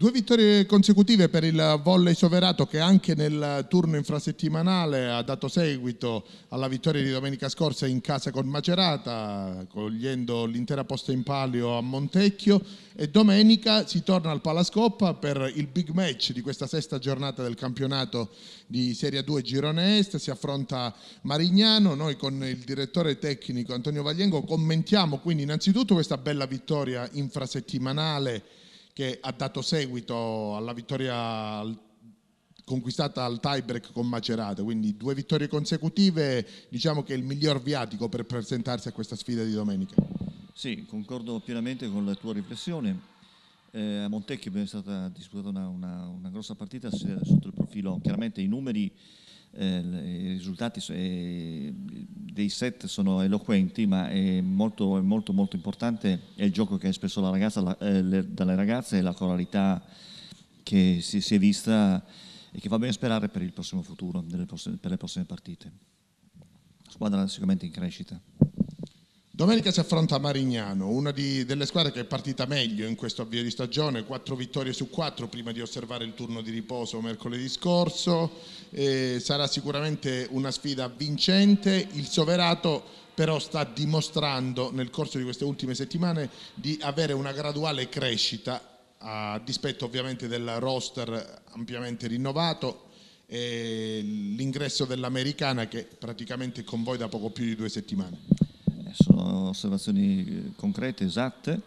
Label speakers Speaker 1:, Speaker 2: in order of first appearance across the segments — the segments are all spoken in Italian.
Speaker 1: Due vittorie consecutive per il volley soverato che anche nel turno infrasettimanale ha dato seguito alla vittoria di domenica scorsa in casa con Macerata, cogliendo l'intera posta in palio a Montecchio e domenica si torna al Palascoppa per il big match di questa sesta giornata del campionato di Serie 2 Girone Est, si affronta Marignano, noi con il direttore tecnico Antonio Vagliengo commentiamo quindi innanzitutto questa bella vittoria infrasettimanale che ha dato seguito alla vittoria conquistata al tiebreak con Macerata, quindi due vittorie consecutive, diciamo che è il miglior viatico per presentarsi
Speaker 2: a questa sfida di domenica. Sì, concordo pienamente con la tua riflessione. Eh, a Montecchio è stata disputata una, una, una grossa partita sotto il profilo, chiaramente i numeri eh, i risultati eh, dei set sono eloquenti, ma è molto, molto, molto importante è il gioco che ha espresso la ragazza, la, eh, le, dalle ragazze e la coralità che si, si, è vista e che fa ben sperare per il prossimo futuro, prossime, per le prossime partite. squadra sicuramente in crescita.
Speaker 1: Domenica si affronta Marignano, una di, delle squadre che è partita meglio in questo avvio di stagione, quattro vittorie su quattro prima di osservare il turno di riposo mercoledì scorso, eh, sarà sicuramente una sfida vincente, il Soverato però sta dimostrando nel corso di queste ultime settimane di avere una graduale crescita a dispetto ovviamente del roster ampiamente rinnovato e l'ingresso dell'americana che praticamente è con voi da poco più di due settimane
Speaker 2: sono osservazioni eh, concrete, esatte,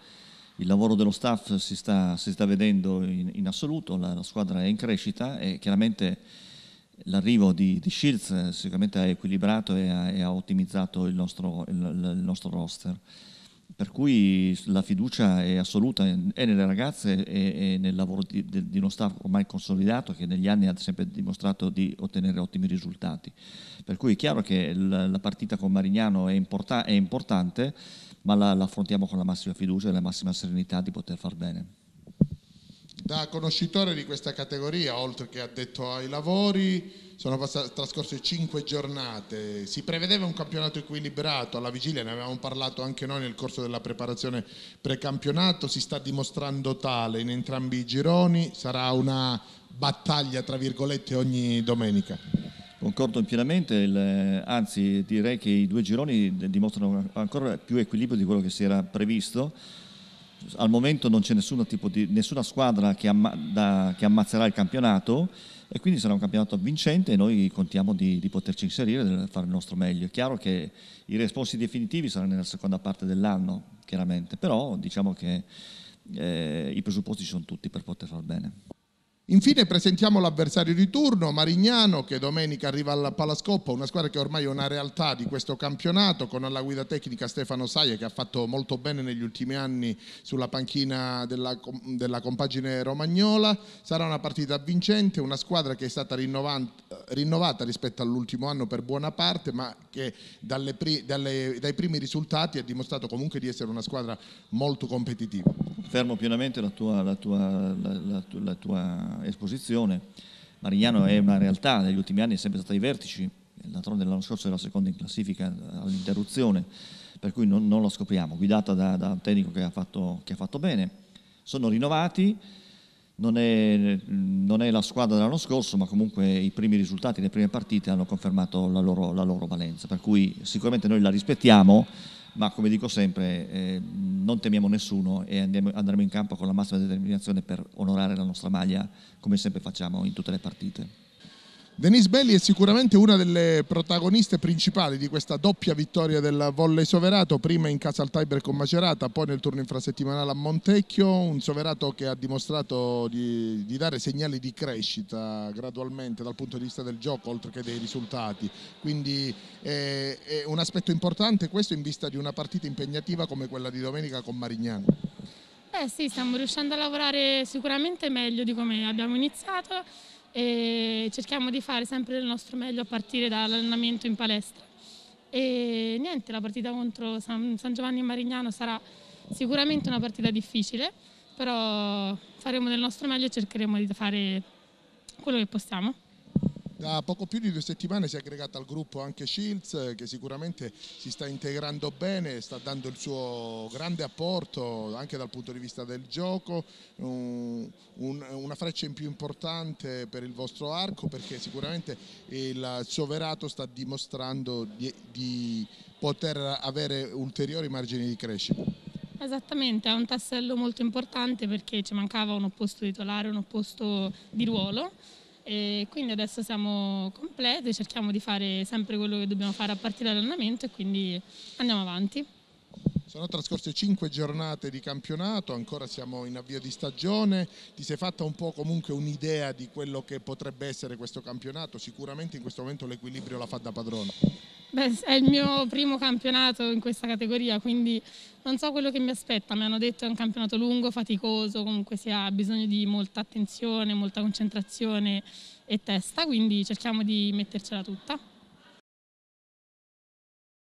Speaker 2: il lavoro dello staff si sta, si sta vedendo in, in assoluto, la, la, squadra è in crescita e chiaramente l'arrivo di, di Shields eh, sicuramente ha equilibrato e ha, e ha ottimizzato il nostro, il, il nostro roster. Per cui la fiducia è assoluta e nelle ragazze e, nel lavoro di, di uno staff ormai consolidato che negli anni ha sempre dimostrato di ottenere ottimi risultati. Per cui è chiaro che la partita con Marignano è, importa, è importante, ma la, la affrontiamo con la massima fiducia e la massima serenità di poter far bene.
Speaker 1: Da conoscitore di questa categoria, oltre che addetto ai lavori, sono passate, trascorse cinque giornate. Si prevedeva un campionato equilibrato, alla vigilia ne avevamo parlato anche noi nel corso della preparazione precampionato, si sta dimostrando tale
Speaker 2: in entrambi i gironi, sarà una battaglia tra virgolette ogni domenica. Concordo pienamente, il, anzi direi che i due gironi dimostrano ancora più equilibrio di quello che si era previsto al momento non c'è nessuna, di, nessuna squadra che, amma, da, che, ammazzerà il campionato e quindi sarà un campionato vincente e noi contiamo di, di poterci inserire e fare il nostro meglio. È chiaro che i responsi definitivi saranno nella seconda parte dell'anno, chiaramente, però diciamo che eh, i presupposti ci sono tutti per poter far bene. Infine presentiamo l'avversario di turno, Marignano,
Speaker 1: che domenica arriva al Palascoppa, una squadra che ormai è una realtà di questo campionato, con alla guida tecnica Stefano Saia che ha fatto molto bene negli ultimi anni sulla panchina della, della compagine romagnola. Sarà una partita vincente, una squadra che è stata rinnovata, rinnovata rispetto all'ultimo anno per buona parte, ma che dalle, dalle, dai primi risultati ha dimostrato comunque di essere una squadra molto competitiva.
Speaker 2: Fermo pienamente la tua, la tua, la, la, tua esposizione. Marignano è una realtà, negli ultimi anni è sempre stata ai vertici, d'altronde l'anno scorso era la seconda in classifica eh, all'interruzione, per cui non, non la scopriamo, guidata da, da un tecnico che ha, fatto, che ha, fatto, bene. Sono rinnovati, non è, non è la squadra dell'anno scorso, ma comunque i primi risultati, le prime partite hanno confermato la loro, la loro valenza, per cui sicuramente noi la rispettiamo ma come dico sempre eh, non temiamo nessuno e andiamo, andremo in campo con la massima determinazione per onorare la nostra maglia come sempre facciamo in tutte le partite. Denise
Speaker 1: Belli è sicuramente una delle protagoniste principali di questa doppia vittoria del volley soverato, prima in casa al Tiber con Macerata, poi nel turno infrasettimanale a Montecchio, un soverato che ha dimostrato di, di, dare segnali di crescita gradualmente dal punto di vista del gioco oltre che dei risultati, quindi è, eh, è un aspetto importante questo in vista di una partita impegnativa come quella di domenica con Marignano.
Speaker 3: Beh sì, stiamo riuscendo a lavorare sicuramente meglio di come abbiamo iniziato e cerchiamo di fare sempre il nostro meglio a partire dall'allenamento in palestra. E niente, la partita contro San, San Giovanni e Marignano sarà sicuramente una partita difficile, però faremo del nostro meglio e cercheremo di fare quello che possiamo.
Speaker 1: Da poco più di due settimane si è aggregata al gruppo anche Shields che sicuramente si sta integrando bene, sta dando il suo grande apporto anche dal punto di vista del gioco, un, un, una freccia in più importante per il vostro arco perché sicuramente il Soverato sta dimostrando di, di poter avere ulteriori margini di crescita.
Speaker 3: Esattamente, è un tassello molto importante perché ci mancava un opposto titolare, un opposto di ruolo e quindi adesso siamo complete, cerchiamo di fare sempre quello che dobbiamo fare a partire dall'allenamento e quindi andiamo avanti.
Speaker 1: Sono trascorse cinque giornate di campionato, ancora siamo in avvio di stagione, ti sei fatta un po' comunque un'idea di quello che potrebbe essere questo campionato, sicuramente in questo momento l'equilibrio la fa da padrone.
Speaker 3: Beh, è il mio primo campionato in questa categoria, quindi non so quello che mi aspetta. Mi hanno detto che è un campionato lungo, faticoso, comunque si ha bisogno di molta attenzione, molta concentrazione e testa, quindi cerchiamo di mettercela tutta.